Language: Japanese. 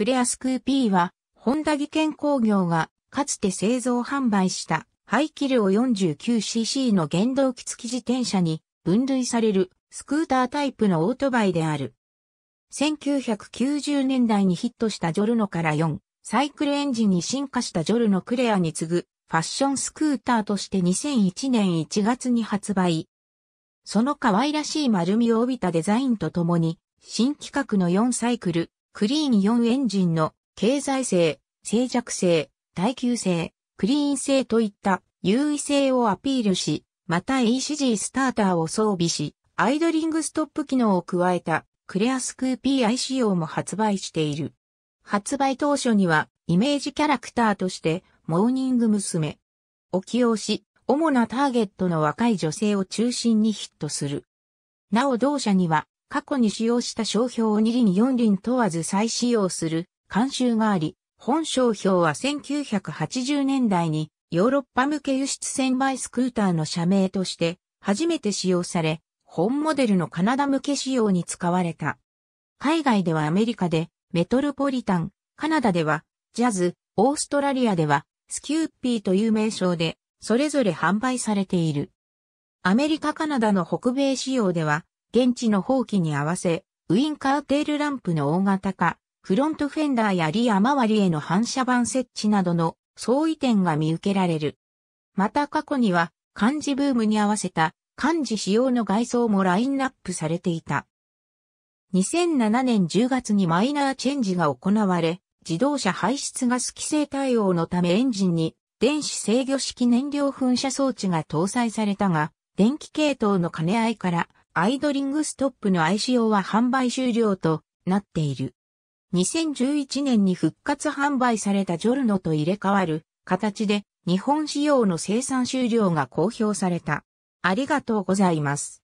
クレアスクーピーは、本田技研工業が、かつて製造販売した、排気量 49cc の原動機付き自転車に、分類される、スクータータイプのオートバイである。1990年代にヒットしたジョルノから4、サイクルエンジンに進化したジョルノクレアに次ぐ、ファッションスクーターとして2001年1月に発売。その可愛らしい丸みを帯びたデザインとともに、新規格の4サイクル、クリーン4エンジンの経済性、静寂性、耐久性、クリーン性といった優位性をアピールし、また ECG スターターを装備し、アイドリングストップ機能を加えたクレアスクーピー IC をも発売している。発売当初にはイメージキャラクターとしてモーニング娘。を起用し、主なターゲットの若い女性を中心にヒットする。なお同社には過去に使用した商標を2輪4輪問わず再使用する慣習があり、本商標は1980年代にヨーロッパ向け輸出専売スクーターの社名として初めて使用され、本モデルのカナダ向け仕様に使われた。海外ではアメリカでメトロポリタン、カナダではジャズ、オーストラリアではスキューピーという名称でそれぞれ販売されている。アメリカカナダの北米仕様では現地の放棄に合わせ、ウィンカーテールランプの大型化、フロントフェンダーやリア周りへの反射板設置などの相違点が見受けられる。また過去には、漢字ブームに合わせた漢字仕様の外装もラインナップされていた。2007年10月にマイナーチェンジが行われ、自動車排出ガス規制対応のためエンジンに電子制御式燃料噴射装置が搭載されたが、電気系統の兼ね合いからアイドリングストップの愛仕様は販売終了となっている。2011年に復活販売されたジョルノと入れ替わる形で日本仕様の生産終了が公表された。ありがとうございます。